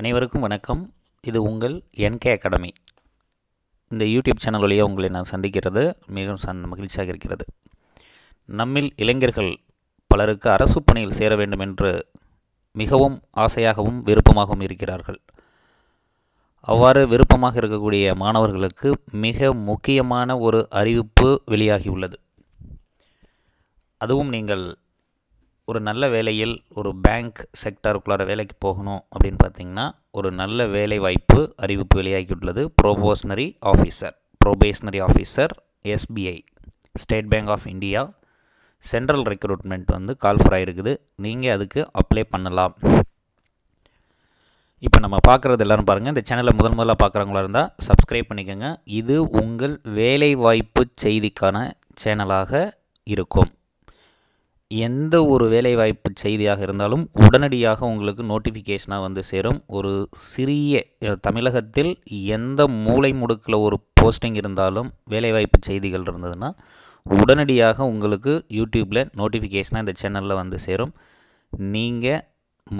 அனைவருக்கும் வணக்கம் இது உங்கள் என்கே அகாடமி இந்த யூடியூப் சேனல் வழியாக உங்களை நான் சந்திக்கிறது மிகவும் சந் மகிழ்ச்சியாக இருக்கிறது நம்மில் இளைஞர்கள் பலருக்கு அரசு பணியில் சேர வேண்டும் என்று மிகவும் ஆசையாகவும் விருப்பமாகவும் இருக்கிறார்கள் அவ்வாறு விருப்பமாக இருக்கக்கூடிய மாணவர்களுக்கு மிக முக்கியமான ஒரு அறிவிப்பு வெளியாகியுள்ளது அதுவும் நீங்கள் ஒரு நல்ல வேலையில் ஒரு பேங்க் செக்டருக்குள்ளார வேலைக்கு போகணும் அப்படின்னு பார்த்தீங்கன்னா ஒரு நல்ல வேலை வாய்ப்பு அறிவிப்பு உள்ளது probationary officer probationary officer SBI State Bank of India central recruitment வந்து கால் ஃபார் ஆகிருக்குது நீங்கள் அதுக்கு அப்ளை பண்ணலாம் இப்போ நம்ம பார்க்குறது எல்லோரும் பாருங்கள் இந்த சேனலை முதல் முதலாக பார்க்குறவங்களா இருந்தால் சப்ஸ்கிரைப் பண்ணிக்கோங்க இது உங்கள் வேலைவாய்ப்பு செய்திக்கான சேனலாக இருக்கும் எந்த ஒரு வேலைவாய்ப்பு செய்தியாக இருந்தாலும் உடனடியாக உங்களுக்கு நோட்டிஃபிகேஷனாக வந்து சேரும் ஒரு சிறிய தமிழகத்தில் எந்த மூளை முடுக்கில் ஒரு போஸ்டிங் இருந்தாலும் வேலைவாய்ப்பு செய்திகள் இருந்ததுன்னா உடனடியாக உங்களுக்கு யூடியூப்பில் நோட்டிஃபிகேஷனாக இந்த சேனலில் வந்து சேரும் நீங்கள்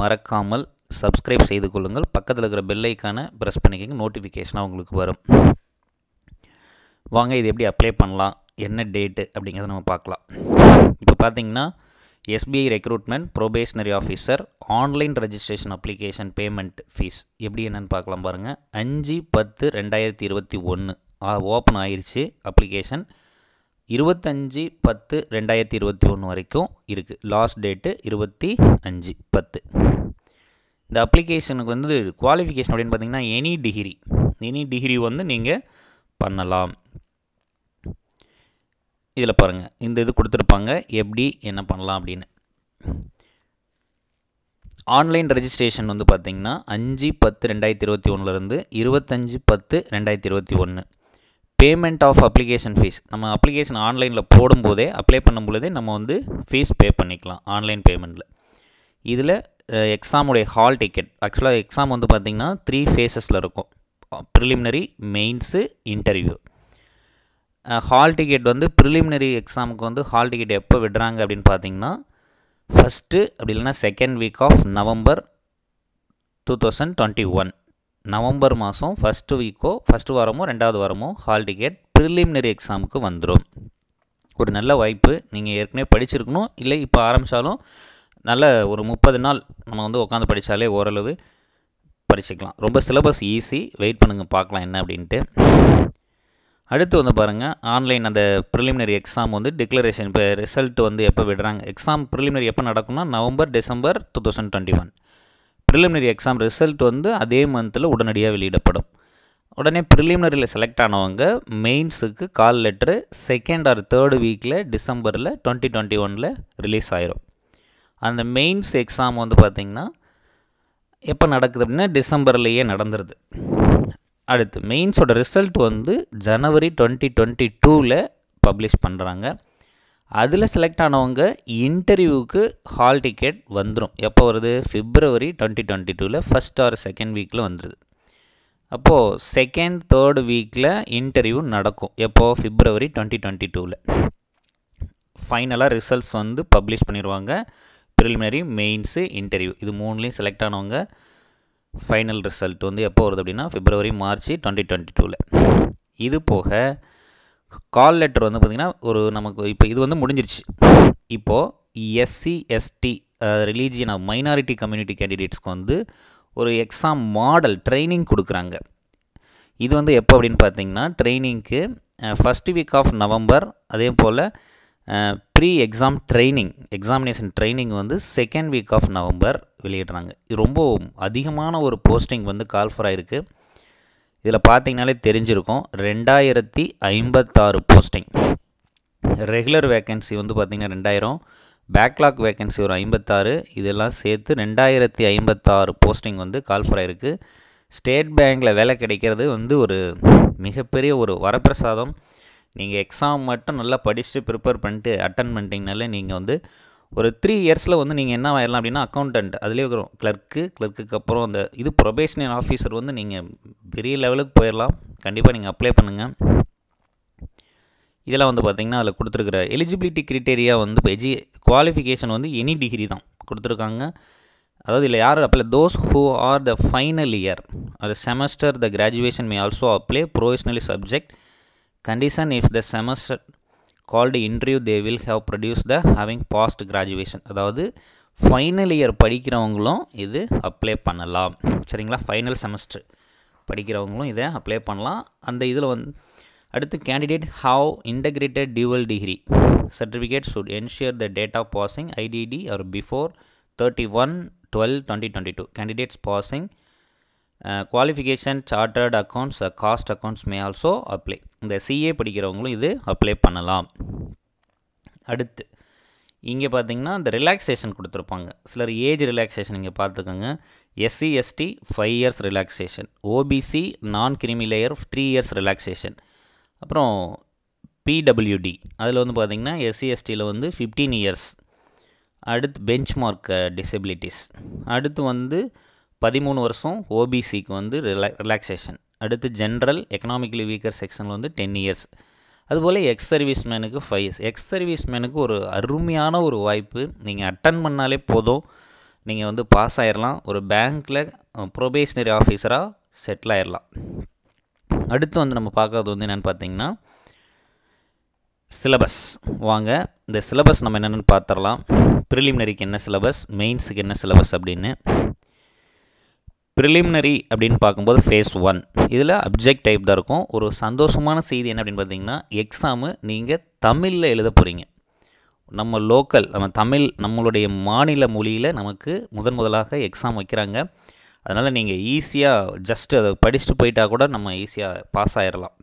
மறக்காமல் சப்ஸ்கிரைப் செய்து கொள்ளுங்கள் பக்கத்தில் இருக்கிற பெல்லைக்கான ப்ரெஸ் பண்ணிக்கிங்க நோட்டிஃபிகேஷனாக உங்களுக்கு வரும் வாங்க இது எப்படி அப்ளை பண்ணலாம் என்ன டேட்டு அப்படிங்கிறத நம்ம பார்க்கலாம் இப்போ பார்த்திங்கன்னா SBI recruitment probationary officer online registration application payment fees எப்படி என்னென்னு பார்க்கலாம் பாருங்கள் அஞ்சு பத்து ரெண்டாயிரத்தி இருபத்தி ஒன்று ஓப்பன் ஆயிடுச்சு அப்ளிகேஷன் இருபத்தஞ்சி பத்து ரெண்டாயிரத்தி இருபத்தி ஒன்று வரைக்கும் இருக்குது லாஸ்ட் டேட்டு இருபத்தி அஞ்சு பத்து இந்த அப்ளிகேஷனுக்கு வந்து குவாலிஃபிகேஷன் அப்படின்னு பார்த்திங்கன்னா எனி டிகிரி எனி டிகிரி வந்து நீங்கள் பண்ணலாம் இதில் பாருங்கள் இந்த இது கொடுத்துருப்பாங்க எப்படி என்ன பண்ணலாம் அப்படின்னு ஆன்லைன் ரெஜிஸ்ட்ரேஷன் வந்து பார்த்திங்கன்னா அஞ்சு பத்து ரெண்டாயிரத்தி இருபத்தி ஒன்றுலேருந்து இருபத்தஞ்சி பத்து ரெண்டாயிரத்தி இருபத்தி ஒன்று பேமெண்ட் ஆஃப் அப்ளிகேஷன் ஃபீஸ் நம்ம அப்ளிகேஷன் ஆன்லைனில் போடும்போதே அப்ளை பண்ணும் நம்ம வந்து ஃபீஸ் பே பண்ணிக்கலாம் ஆன்லைன் பேமெண்ட்டில் இதில் எக்ஸாமுடைய ஹால் டிக்கெட் ஆக்சுவலாக எக்ஸாம் வந்து பார்த்திங்கன்னா த்ரீ ஃபேஸஸில் இருக்கும் preliminary mains interview hall ticket வந்து ப்ரிலிமினரி எக்ஸாமுக்கு வந்து ஹால் டிக்கெட் எப்போ விடுறாங்க அப்படின்னு பார்த்தீங்கன்னா ஃபஸ்ட்டு அப்படி இல்லைன்னா second week of November two thousand twenty one November மாதம் ஃபஸ்ட்டு வீக்கோ ஃபஸ்ட்டு வாரமோ ரெண்டாவது வாரமோ ஹால் டிக்கெட் ப்ரிலிமினரி எக்ஸாமுக்கு வந்துடும் ஒரு நல்ல வாய்ப்பு நீங்கள் ஏற்கனவே படிச்சிருக்கணும் இல்லை இப்போ ஆரம்பித்தாலும் நல்ல ஒரு முப்பது நாள் நம்ம வந்து உட்காந்து படித்தாலே ஓரளவு படிச்சுக்கலாம் ரொம்ப சிலபஸ் ஈஸி வெயிட் பண்ணுங்கள் பார்க்கலாம் என்ன அப்படின்ட்டு அடுத்து வந்து பாருங்கள் ஆன்லைன் அந்த ப்ரிலிமினரி எக்ஸாம் வந்து டிக்ளரேஷன் இப்போ ரிசல்ட் வந்து எப்போ விடுறாங்க எக்ஸாம் ப்ரிலிமினரி எப்போ நடக்கும்னா November December two thousand twenty one preliminary exam result வந்து அதே மந்தில் உடனடியாக வெளியிடப்படும் உடனே ப்ரிலிமினரியில் செலக்ட் ஆனவங்க மெயின்ஸுக்கு call letter second or third வீக்கில் டிசம்பரில் டுவெண்ட்டி டுவெண்ட்டி ஒனில் ரிலீஸ் ஆயிரும் அந்த மெயின்ஸ் எக்ஸாம் வந்து பார்த்திங்கன்னா எப்போ நடக்குது அப்படின்னா டிசம்பர்லேயே நடந்துருது அடுத்து மெயின்ஸோட ரிசல்ட் வந்து ஜனவரி டுவெண்ட்டி டுவெண்ட்டி டூவில் பப்ளிஷ் பண்ணுறாங்க அதில் செலக்ட் ஆனவங்க இன்டர்வியூவுக்கு ஹால் டிக்கெட் வந்துடும் எப்போ வருது ஃபிப்ரவரி டுவெண்ட்டி டுவெண்ட்டி டூவில் ஃபஸ்ட் ஆர் செகண்ட் வீக்கில் வந்துடுது அப்போது செகண்ட் தேர்ட் வீக்கில் இன்டர்வியூ நடக்கும் எப்போது ஃபிப்ரவரி டுவெண்ட்டி டுவெண்ட்டி டூவில் ஃபைனலாக ரிசல்ட்ஸ் வந்து பப்ளிஷ் பண்ணிடுவாங்க ப்ரிலிமினரி மெயின்ஸு இன்டர்வியூ இது மூணுலேயும் செலக்ட் ஆனவங்க ஃபைனல் ரிசல்ட் வந்து எப்போ வருது அப்படின்னா ஃபிப்ரவரி மார்ச் டுவெண்ட்டி டுவெண்ட்டி டூவில் இது போக கால் லெட்டர் வந்து பார்த்திங்கன்னா ஒரு நமக்கு இப்போ இது வந்து முடிஞ்சிருச்சு இப்போது SC ST religion of minority community கேண்டிடேட்ஸ்க்கு வந்து ஒரு எக்ஸாம் மாடல் ட்ரைனிங் கொடுக்குறாங்க இது வந்து எப்போ அப்படின்னு பார்த்தீங்கன்னா ட்ரைனிங்க்கு ஃபஸ்ட் வீக் ஆஃப் நவம்பர் அதே போல் pre exam training examination training வந்து செகண்ட் வீக் ஆஃப் நவம்பர் வெளியிடுறாங்க இது ரொம்ப அதிகமான ஒரு போஸ்டிங் வந்து கால் ஃபார் ஆகிருக்கு இதில் பார்த்தீங்கனாலே தெரிஞ்சிருக்கும் ரெண்டாயிரத்தி ஐம்பத்தாறு போஸ்டிங் ரெகுலர் வேக்கன்சி வந்து பார்த்திங்கன்னா ரெண்டாயிரம் பேக்லாக் வேக்கன்சி ஒரு ஐம்பத்தாறு இதெல்லாம் சேர்த்து ரெண்டாயிரத்தி ஐம்பத்தாறு போஸ்டிங் வந்து கால் ஃபார் ஆகிருக்கு ஸ்டேட் பேங்கில் வேலை கிடைக்கிறது வந்து ஒரு மிகப்பெரிய ஒரு வரப்பிரசாதம் நீங்கள் எக்ஸாம் மட்டும் நல்லா படிச்சுட்டு ப்ரிப்பேர் பண்ணிட்டு அட்டன் பண்ணிட்டீங்கனாலே நீங்கள் வந்து ஒரு த்ரீ இயர்ஸில் வந்து நீங்கள் என்ன ஆயிடலாம் அப்படின்னா அக்கௌண்டன்ட் அதுலேயே இருக்கிறோம் கிளர்க்கு கிளர்க்குக்கு அப்புறம் அந்த இது ப்ரொபேஷனல் ஆஃபீஸர் வந்து நீங்கள் பெரிய லெவலுக்கு போயிடலாம் கண்டிப்பாக நீங்கள் அப்ளை பண்ணுங்கள் இதெல்லாம் வந்து பார்த்திங்கன்னா அதில் கொடுத்துருக்குற எலிஜிபிலிட்டி க்ரிட்டேரியா வந்து இப்போ எஜி குவாலிஃபிகேஷன் வந்து எனி டிகிரி தான் கொடுத்துருக்காங்க அதாவது இல்லை யார் apply those who are the final year அது semester the graduation may also apply provisionally subject condition if the semester called interview they will have produced the having past graduation அதாவது final year படிக்கிறவங்களும் இது apply பண்ணலாம் சரிங்களா final semester படிக்கிறவங்களும் இதை apply பண்ணலாம் அந்த இதில் வந்து அடுத்து candidate have integrated dual degree certificate should ensure the date of passing IDD or before thirty one twelve candidates passing to candidates qualification chartered accounts cost accounts may also apply இந்த CA படிக்கிறவங்களும் இது apply பண்ணலாம் அடுத்து இங்கே பார்த்தீங்கன்னா இந்த relaxation கொடுத்துருப்பாங்க சிலர் ஏஜ் ரிலாக்ஸேஷன் இங்கே பார்த்துக்கோங்க SC ST five years relaxation OBC non creamy layer three years relaxation அப்புறம் பிடபிள்யூடி அதில் வந்து பார்த்திங்கன்னா எஸ்சி எஸ்டியில் வந்து ஃபிஃப்டீன் இயர்ஸ் அடுத்து பெஞ்ச் மார்க் டிசபிலிட்டிஸ் அடுத்து வந்து பதிமூணு வருஷம் ஓபிசிக்கு வந்து ரிலா ரிலாக்ஸேஷன் அடுத்து ஜென்ரல் எக்கனாமிக்கலி வீக்கர் செக்ஷனில் வந்து டென் இயர்ஸ் அதுபோல் எக்ஸ் சர்வீஸ் மேனுக்கு ஃபைவ் இயர்ஸ் எக்ஸ் சர்வீஸ் மேனுக்கு ஒரு அருமையான ஒரு வாய்ப்பு நீங்கள் அட்டன் பண்ணாலே போதும் நீங்கள் வந்து பாஸ் ஆகிடலாம் ஒரு பேங்க்கில் ப்ரொபேஷனரி ஆஃபீஸராக செட்டில் ஆயிடலாம் அடுத்து வந்து நம்ம பார்க்கறது வந்து என்னென்னு பார்த்தீங்கன்னா சிலபஸ் வாங்க இந்த சிலபஸ் நம்ம என்னென்னு பார்த்துடலாம் ப்ரிலிமினரிக்கு என்ன சிலபஸ் மெயின்ஸுக்கு என்ன சிலபஸ் அப்படின்னு ப்ரிலிமினரி அப்படின்னு பார்க்கும்போது ஃபேஸ் ஒன் இதில் அப்ஜெக்ட் டைப் தான் இருக்கும் ஒரு சந்தோஷமான செய்தி என்ன அப்படின்னு பார்த்தீங்கன்னா எக்ஸாமு நீங்கள் தமிழில் எழுத போகிறீங்க நம்ம லோக்கல் நம்ம தமிழ் நம்மளுடைய மாநில மொழியில் நமக்கு முதன் முதலாக எக்ஸாம் வைக்கிறாங்க அதனால் நீங்கள் ஈஸியாக ஜஸ்ட் அதை படிச்சுட்டு போயிட்டா கூட நம்ம ஈஸியாக பாஸ் ஆகிடலாம்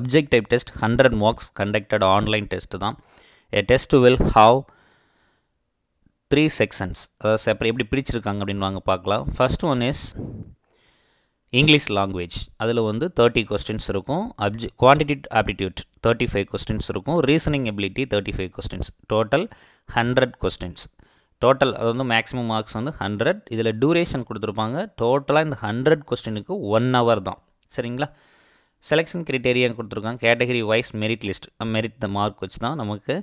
object type test hundred marks conducted online test தான் a test will have three sections அதாவது செப்பரேட் எப்படி பிரிச்சிருக்காங்க அப்படின்னு வாங்க பார்க்கலாம் first one is English language அதில் வந்து தேர்ட்டி கொஸ்டின்ஸ் இருக்கும் அப்ஜி quantity aptitude thirty five questions இருக்கும் reasoning ability thirty five questions total hundred questions total அது வந்து மேக்ஸிமம் மார்க்ஸ் வந்து ஹண்ட்ரட் இதில் டூரேஷன் கொடுத்துருப்பாங்க டோட்டலாக இந்த ஹண்ட்ரட் கொஸ்டினுக்கு ஒன் ஹவர் தான் சரிங்களா செலெக்ஷன் கிரிட்டேரியா கொடுத்துருக்காங்க category wise merit list merit the mark வச்சு தான் நமக்கு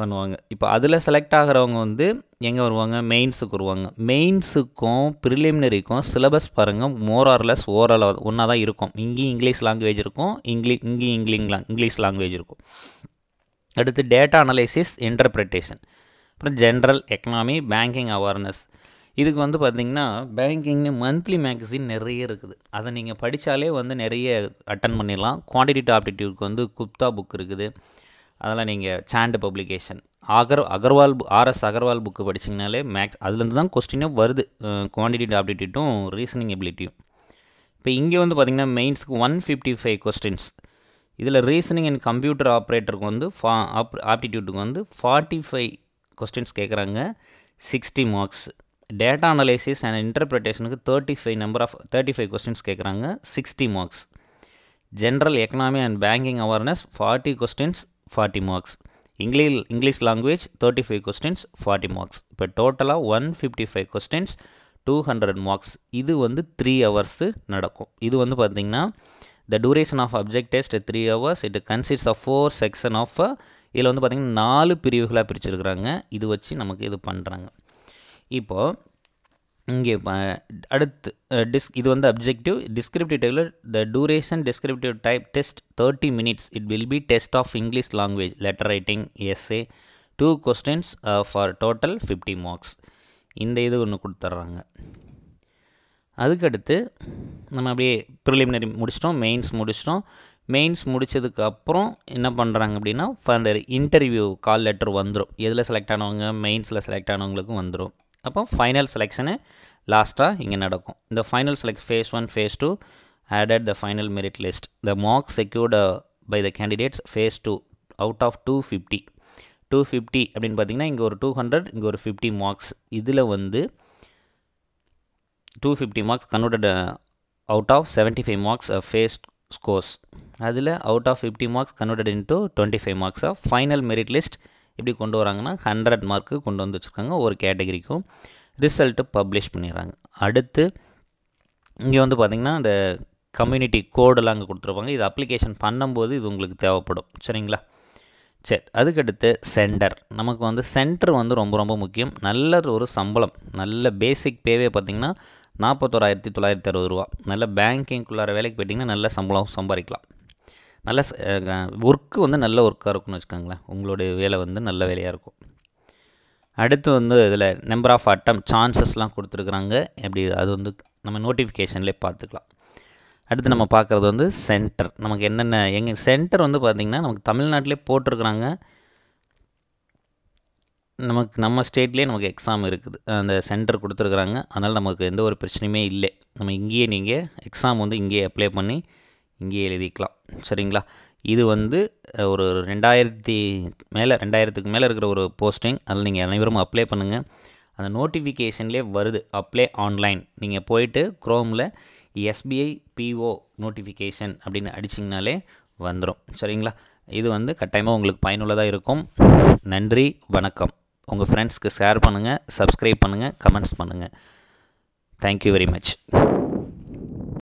பண்ணுவாங்க இப்போ அதில் செலக்ட் ஆகிறவங்க வந்து எங்கே வருவாங்க மெயின்ஸுக்கு வருவாங்க மெயின்ஸுக்கும் ப்ரிலிமினரிக்கும் சிலபஸ் பாருங்கள் மோரார்லெஸ் ஓரளவு ஒன்றா தான் இருக்கும் இங்கேயும் இங்கிலீஷ் லாங்குவேஜ் இருக்கும் இங்கிலீஷ் இங்கேயும் இங்கிலீங் இங்கிலீஷ் லாங்குவேஜ் இருக்கும் அடுத்து டேட்டா அனலைசிஸ் இன்டர்பிரிட்டேஷன் அப்புறம் ஜென்ரல் எக்கனாமி பேங்கிங் அவேர்னஸ் இதுக்கு வந்து பார்த்திங்கன்னா பேங்கிங்னு மந்த்லி மேகசின் நிறைய இருக்குது அதை நீங்கள் படித்தாலே வந்து நிறைய அட்டன் பண்ணிடலாம் குவான்டிட்டி ஆப்டிடியூட்க்கு வந்து குப்தா புக் இருக்குது அதெல்லாம் நீங்கள் சாண்ட் பப்ளிகேஷன் அகர் அகர்வால் ஆர்எஸ் அகர்வால் புக்கு படிச்சிங்கனாலே மேக்ஸ் அதுலேருந்து தான் கொஸ்டினே வருது குவான்டிட்டி ஆப்டிட்டியூட்டும் ரீசனிங் எபிலிட்டியும் இப்போ இங்கே வந்து பார்த்திங்கன்னா மெயின்ஸுக்கு ஒன் ஃபிஃப்டி ஃபைவ் கொஸ்டின்ஸ் இதில் ரீசனிங் அண்ட் கம்ப்யூட்டர் ஆப்ரேட்டருக்கு வந்து ஃபா ஆப் ஆப்டிடியூட்டுக்கு வந்து ஃபார்ட்டி ஃபைவ் கொஸ்டின்ஸ் கேட்குறாங்க sixty marks data analysis and இன்டர்பிரிட்டேஷனுக்கு thirty five number of thirty five questions கேட்குறாங்க sixty marks general economy and banking awareness forty questions forty marks English English language thirty five questions forty marks இப்போ டோட்டலாக one fifty five questions two hundred marks இது வந்து three hours நடக்கும் இது வந்து பார்த்திங்கன்னா the duration of object test three hours it consists of four section of இதில் வந்து பார்த்திங்கன்னா நாலு பிரிவுகளாக பிரிச்சுருக்குறாங்க இது வச்சு நமக்கு இது பண்ணுறாங்க இப்போது இங்கே அடுத்து டிஸ் இது வந்து அப்ஜெக்டிவ் டிஸ்கிரிப்டிவ் டைப்பில் the duration descriptive type test thirty minutes it will be test of English language letter writing essay two questions for total fifty marks இந்த இது ஒன்று கொடுத்துட்றாங்க அதுக்கடுத்து நம்ம அப்படியே ப்ரிலிமினரி முடிச்சிட்டோம் மெயின்ஸ் முடிச்சிட்டோம் மெயின்ஸ் முடித்ததுக்கப்புறம் என்ன பண்ணுறாங்க அப்படின்னா அந்த இன்டர்வியூ கால் லெட்டர் வந்துடும் எதில் செலக்ட் ஆனவங்க மெயின்ஸில் செலக்ட் ஆனவங்களுக்கும் வந்துடும் அப்போ ஃபைனல் செலெக்ஷனு லாஸ்ட்டாக இங்கே நடக்கும் இந்த final select phase one phase two added the final merit list the mark secured by the candidates phase two out of two fifty two fifty அப்படின்னு பார்த்தீங்கன்னா இங்கே ஒரு டூ ஹண்ட்ரட் இங்கே ஒரு ஃபிஃப்டி மார்க்ஸ் இதில் வந்து two fifty marks converted out of seventy five marks phase scores அதில் out of fifty marks converted into twenty five marks of final merit list எப்படி கொண்டு வராங்கன்னா ஹண்ட்ரட் மார்க்கு கொண்டு வந்து வச்சுருக்காங்க ஒரு கேட்டகரிக்கும் ரிசல்ட்டு பப்ளிஷ் பண்ணிடுறாங்க அடுத்து இங்கே வந்து பார்த்திங்கன்னா அந்த கம்யூனிட்டி கோடெல்லாம் அங்கே கொடுத்துருப்பாங்க இது அப்ளிகேஷன் பண்ணும்போது இது உங்களுக்கு தேவைப்படும் சரிங்களா சரி அதுக்கடுத்து சென்டர் நமக்கு வந்து சென்டர் வந்து ரொம்ப ரொம்ப முக்கியம் நல்ல ஒரு சம்பளம் நல்ல பேசிக் பேவே பார்த்திங்கன்னா நாற்பத்தோராயிரத்தி தொள்ளாயிரத்தி அறுபது ரூபா நல்ல பேங்கிங்குள்ளார வேலைக்கு போயிட்டிங்கன்னா நல்ல சம்பளம் சம்பாதிக்கலாம் நல்ல ஒர்க்கு வந்து நல்ல ஒர்க்காக இருக்கும்னு வச்சுக்கோங்களேன் உங்களுடைய வேலை வந்து நல்ல வேலையாக இருக்கும் அடுத்து வந்து இதில் நம்பர் ஆஃப் அட்டம் சான்சஸ்லாம் கொடுத்துருக்குறாங்க எப்படி அது வந்து நம்ம நோட்டிஃபிகேஷன்லேயே பார்த்துக்கலாம் அடுத்து நம்ம பார்க்குறது வந்து சென்டர் நமக்கு என்னென்ன எங்கள் சென்டர் வந்து பார்த்திங்கன்னா நமக்கு தமிழ்நாட்டிலே போட்டிருக்கிறாங்க நமக்கு நம்ம ஸ்டேட்லேயே நமக்கு எக்ஸாம் இருக்குது அந்த சென்டர் கொடுத்துருக்குறாங்க அதனால் நமக்கு எந்த ஒரு பிரச்சனையுமே இல்லை நம்ம இங்கேயே நீங்கள் எக்ஸாம் வந்து இங்கேயே அப்ளை பண்ணி இங்கேயே எழுதிக்கலாம் சரிங்களா இது வந்து ஒரு ரெண்டாயிரத்தி மேலே ரெண்டாயிரத்துக்கு மேலே இருக்கிற ஒரு போஸ்டிங் அதில் நீங்கள் அனைவரும் அப்ளை பண்ணுங்கள் அந்த நோட்டிஃபிகேஷன்லேயே வருது அப்ளை ஆன்லைன் நீங்கள் போயிட்டு க்ரோமில் எஸ்பிஐ பிஓ நோட்டிஃபிகேஷன் அப்படின்னு அடிச்சிங்கனாலே வந்துடும் சரிங்களா இது வந்து கட்டாயமாக உங்களுக்கு பயனுள்ளதாக இருக்கும் நன்றி வணக்கம் உங்கள் ஃப்ரெண்ட்ஸ்க்கு ஷேர் பண்ணுங்கள் சப்ஸ்கிரைப் பண்ணுங்கள் கமெண்ட்ஸ் பண்ணுங்கள் தேங்க்யூ வெரி மச்